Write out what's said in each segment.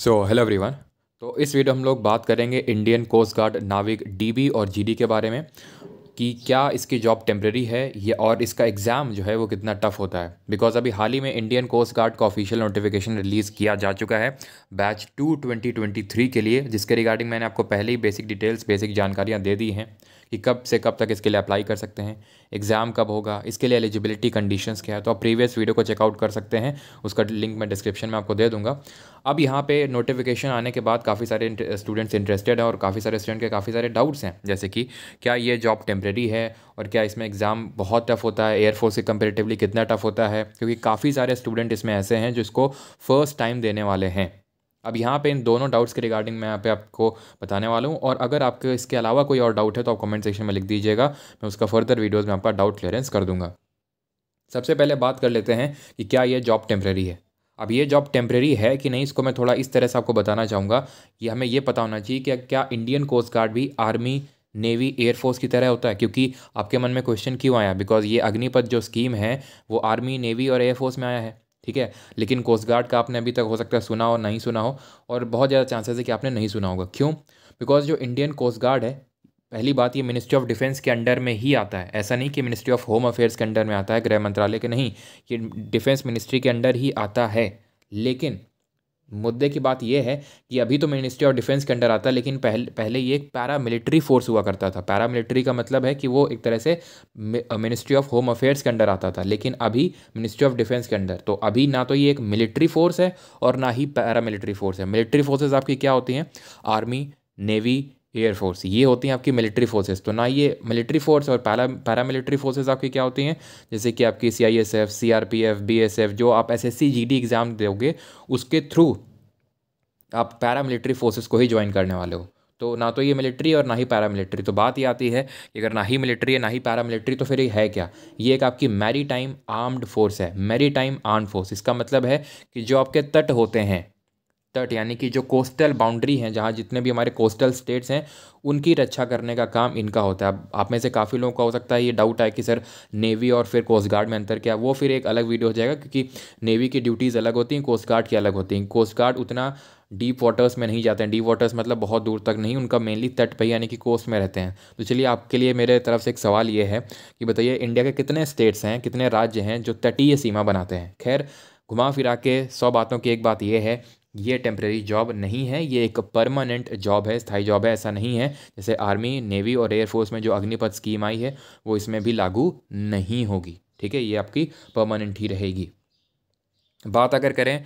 so hello everyone तो इस video हम लोग बात करेंगे Indian coast guard Navik DB और जीडी के बारे में कि क्या इसकी जॉब टेम्प्रेरी है या और इसका एग्ज़ाम जो है वो कितना टफ होता है बिकॉज अभी हाल ही में इंडियन कोस्ट गार्ड का ऑफिशियल नोटिफिकेशन रिलीज़ किया जा चुका है batch two twenty twenty three के लिए जिसके रिगार्डिंग मैंने आपको पहले ही बेसिक डिटेल्स बेसिक जानकारियाँ दे दी हैं कि कब से कब तक इसके लिए अप्लाई कर सकते हैं एग्ज़ाम कब होगा इसके लिए एलिजिबिलिटी कंडीशंस क्या है तो आप प्रीवियस वीडियो को चेकआउट कर सकते हैं उसका लिंक मैं डिस्क्रिप्शन में आपको दे दूंगा अब यहाँ पे नोटिफिकेशन आने के बाद काफ़ी सारे स्टूडेंट्स इंटरेस्टेड हैं और काफ़ी सारे स्टूडेंट के काफ़ी सारे डाउट्स हैं जैसे कि क्या ये जॉब टेम्परे रेडी है और क्या इसमें एग्ज़ाम बहुत टफ होता है एयरफोर्स से कंपेरेटिवली कितना टफ होता है क्योंकि काफ़ी सारे स्टूडेंट इसमें ऐसे हैं जिसको फर्स्ट टाइम देने वाले हैं अब यहाँ पे इन दोनों डाउट्स के रिगार्डिंग मैं यहाँ पे आपको बताने वाला हूँ और अगर आपके इसके अलावा कोई और डाउट है तो आप कमेंट सेक्शन में लिख दीजिएगा मैं उसका फर्दर वीडियोज़ में आपका डाउट क्लियरेंस कर दूंगा सबसे पहले बात कर लेते हैं कि क्या ये जॉब टेम्प्रेरी है अब ये जॉब टेम्प्रेरी है कि नहीं इसको मैं थोड़ा इस तरह से आपको बताना चाहूँगा कि हमें यह पता होना चाहिए कि क्या इंडियन कोस्ट गार्ड भी आर्मी नेवी एयरफोर्स की तरह होता है क्योंकि आपके मन में क्वेश्चन क्यों आया बिकॉज ये अग्निपथ जो स्कीम है वो आर्मी नेवी और एयरफोर्स में आया है ठीक है लेकिन कोस्ट गार्ड का आपने अभी तक हो सकता है सुना हो नहीं सुना हो और बहुत ज़्यादा चांसेस है कि आपने नहीं सुना होगा क्यों बिकॉज जो इंडियन कोस्ट गार्ड है पहली बात ये मिनिस्ट्री ऑफ डिफेंस के अंडर में ही आता है ऐसा नहीं कि मिनिस्ट्री ऑफ होम अफेयर्स के अंडर में आता है गृह मंत्रालय के नहीं ये डिफेंस मिनिस्ट्री के अंडर ही आता है लेकिन मुद्दे की बात यह है कि अभी तो मिनिस्ट्री ऑफ डिफेंस के अंडर आता है लेकिन पहले पहले ये एक पैरा मिलिट्री फोर्स हुआ करता था पैरा मिलिट्री का मतलब है कि वो एक तरह से मिनिस्ट्री ऑफ होम अफेयर्स के अंडर आता था लेकिन अभी मिनिस्ट्री ऑफ डिफेंस के अंडर तो अभी ना तो ये एक मिलिट्री फोर्स है और ना ही पैरा मिलिट्री फोर्स है मिलिट्री फोर्सेज आपकी क्या होती हैं आर्मी नेवी एयरफोर्स ये होती हैं आपकी मिलिट्री फोर्सेस तो ना ये मिलिट्री फोर्स और पैरा पैरा मिलिट्री फोर्सेज आपकी क्या होती हैं जैसे कि आपकी C I S F C R P F B S F जो आप S S C G D exam दोगे उसके थ्रू आप पैरा मिलिट्री फोर्सेज को ही ज्वाइन करने वाले हो तो ना तो ये मिलिट्री और ना ही पैरा मिलिट्री तो बात ये आती है कि अगर ना ही मिलिट्री है ना ही पैरा मिलिट्री तो फिर ये है क्या ये एक आपकी मैरी टाइम आर्म्ड फोर्स है मैरी टाइम आर्म फोर्स इसका मतलब है कि जो आपके तट होते हैं तट यानी कि जो कोस्टल बाउंड्री हैं जहाँ जितने भी हमारे कोस्टल स्टेट्स हैं उनकी रक्षा करने का काम इनका होता है आप में से काफ़ी लोगों का हो सकता है ये डाउट है कि सर नेवी और फिर कोस्ट गार्ड में अंतर क्या वो फिर एक अलग वीडियो हो जाएगा क्योंकि नेवी की ड्यूटीज़ अलग होती हैं कोस्ट गार्ड की अलग होती हैं कोस्ट गार्ड उतना डीप वाटर्स में नहीं जाते हैं डीप वाटर्स मतलब बहुत दूर तक नहीं उनका मेनली तट पर यानी कि कोस्ट में रहते हैं तो चलिए आपके लिए मेरे तरफ से एक सवाल ये है कि बताइए इंडिया के कितने स्टेट्स हैं कितने राज्य हैं जो तटीय सीमा बनाते हैं खैर घुमा फिरा के सौ बातों की एक बात यह है ये टेम्प्रेरी जॉब नहीं है ये एक परमानेंट जॉब है स्थायी जॉब है ऐसा नहीं है जैसे आर्मी नेवी और एयरफोर्स में जो अग्निपथ स्कीम आई है वो इसमें भी लागू नहीं होगी ठीक है ये आपकी परमानेंट ही रहेगी बात अगर करें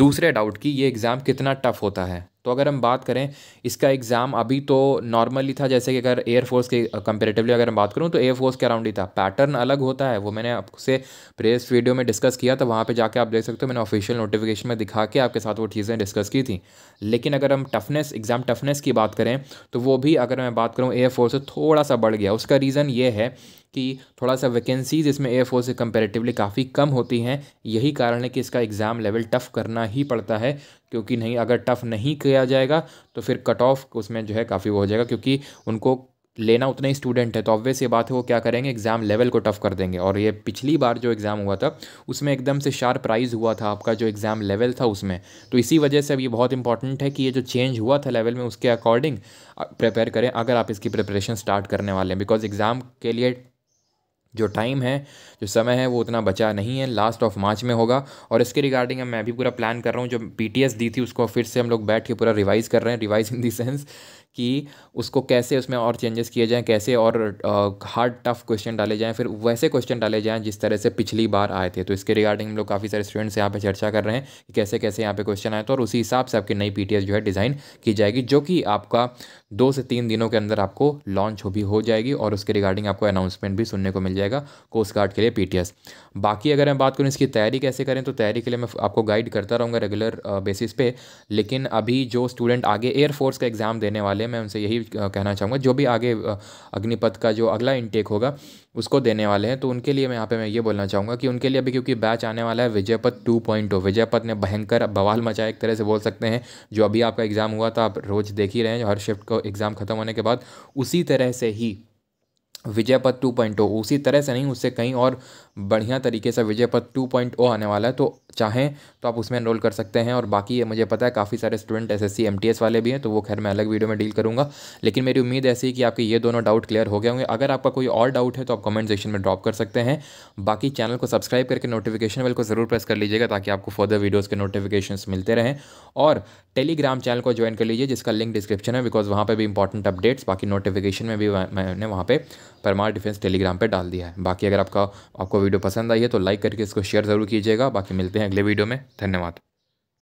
दूसरे डाउट की ये एग्ज़ाम कितना टफ होता है तो अगर हम बात करें इसका एग्ज़ाम अभी तो नॉर्मली था जैसे कि अगर एयरफोर्स के कंपेरेटिवली अगर हम बात करूं तो एयरफोर्स के अराउंड ही था पैटर्न अलग होता है वो मैंने आपसे प्रेस वीडियो में डिस्कस किया तो वहाँ पे जाके आप देख सकते हो मैंने ऑफिशियल नोटिफिकेशन में दिखा के आपके साथ वो चीज़ें डिस्कस की थी लेकिन अगर हम टफनेस एग्ज़ाम टफनेस की बात करें तो वो भी अगर मैं बात करूँ एयरफोर्स से थोड़ा सा बढ़ गया उसका रीज़न ये है कि थोड़ा सा वैकेंसीज़ इसमें एयरफोर्स से कंपेरेटिवली काफ़ी कम होती हैं यही कारण है कि इसका एग्ज़ाम लेवल टफ़ करना ही पड़ता है क्योंकि नहीं अगर टफ़ नहीं किया जाएगा तो फिर कट ऑफ उसमें जो है काफ़ी वो हो जाएगा क्योंकि उनको लेना उतना ही स्टूडेंट है तो ऑब्वियस ये बात है वो क्या करेंगे एग्ज़ाम लेवल को टफ़ कर देंगे और ये पिछली बार जो एग्ज़ाम हुआ था उसमें एकदम से शार्प प्राइज़ हुआ था आपका जो एग्ज़ाम लेवल था उसमें तो इसी वजह से अब ये बहुत इंपॉर्टेंट है कि ये जो चेंज हुआ था लेवल में उसके अकॉर्डिंग प्रिपेयर करें अगर आप इसकी प्रिपरेशन स्टार्ट करने वाले हैं बिकॉज एग्ज़ाम के लिए जो टाइम है जो समय है वो उतना बचा नहीं है लास्ट ऑफ मार्च में होगा और इसके रिगार्डिंग मैं भी पूरा प्लान कर रहा हूँ जो पी दी थी उसको फिर से हम लोग बैठ के पूरा रिवाइज़ कर रहे हैं रिवाइज इन दी सेंस कि उसको कैसे उसमें और चेंजेस किए जाएँ कैसे और हार्ड टफ क्वेश्चन डाले जाएँ फिर वैसे क्वेश्चन डाले जाएँ जिस तरह से पिछली बार आए थे तो इसके रिगार्डिंग हम लोग काफ़ी सारे स्टूडेंट्स यहाँ पे चर्चा कर रहे हैं कि कैसे कैसे यहाँ पे क्वेश्चन आए तो और उसी हिसाब से आपकी नई पी जो है डिज़ाइन की जाएगी जो कि आपका दो से तीन दिनों के अंदर आपको लॉन्च हो भी हो जाएगी और उसके रिगार्डिंग आपको अनाउंसमेंट भी सुनने को मिल जाएगा जाएगा कोस्ट गार्ड के लिए पीटीएस बाकी अगर मैं बात करूँ इसकी तैयारी कैसे करें तो तैयारी के लिए मैं आपको गाइड करता रहूँगा रेगुलर बेसिस पे लेकिन अभी जो स्टूडेंट आगे एयरफोर्स का एग्ज़ाम देने वाले हैं मैं उनसे यही कहना चाहूँगा जो भी आगे अग्निपथ का जो अगला इनटेक होगा उसको देने वाले हैं तो उनके लिए मैं यहाँ पे मैं ये बोलना चाहूँगा कि उनके लिए अभी क्योंकि बैच आने वाला है विजयपथ टू पॉइंट विजयपथ ने भयंकर बवाल मचाया एक तरह से बोल सकते हैं जो अभी आपका एग्ज़ाम हुआ था आप रोज़ देख ही रहे हैं हर शिफ्ट को एग्ज़ाम ख़त्म होने के बाद उसी तरह से ही विजयपथ टू पॉइंट उसी तरह से नहीं उससे कहीं और बढ़िया तरीके से विजयपथ टू पॉइंट आने वाला है तो चाहें तो आप उसमें एनरोल कर सकते हैं और बाकी मुझे पता है काफ़ी सारे स्टूडेंट एस एस वाले भी हैं तो वो खैर मैं अलग वीडियो में डील करूँगा लेकिन मेरी उम्मीद ऐसी कि आपके ये दोनों डाउट क्लियर हो गए होंगे अगर आपका कोई और डाउट है तो आप कमेंट सेक्शन में ड्रॉप कर सकते हैं बाकी चैनल को सब्सक्राइब करके नोटिफिकेशन बिल को ज़रूर प्रेस कर लीजिएगा ताकि आपको फर्दर वीडियोज़ के नोटिफिकेशन मिलते रहें और टेलीग्राम चैनल को ज्वाइन कर लीजिए जिसका लिंक डिस्क्रिप्शन है बिकॉज वहाँ पर भी इंपॉर्टेंट अपडेट्स बाकी नोटिफिकेशन में भी मैंने वहाँ पर परमार डिफेंस टेलीग्राम पर डाल दिया है बाकी अगर आपका आपको वीडियो पसंद आई है तो लाइक करके इसको शेयर ज़रूर कीजिएगा बाकी मिलते हैं अगले वीडियो में धन्यवाद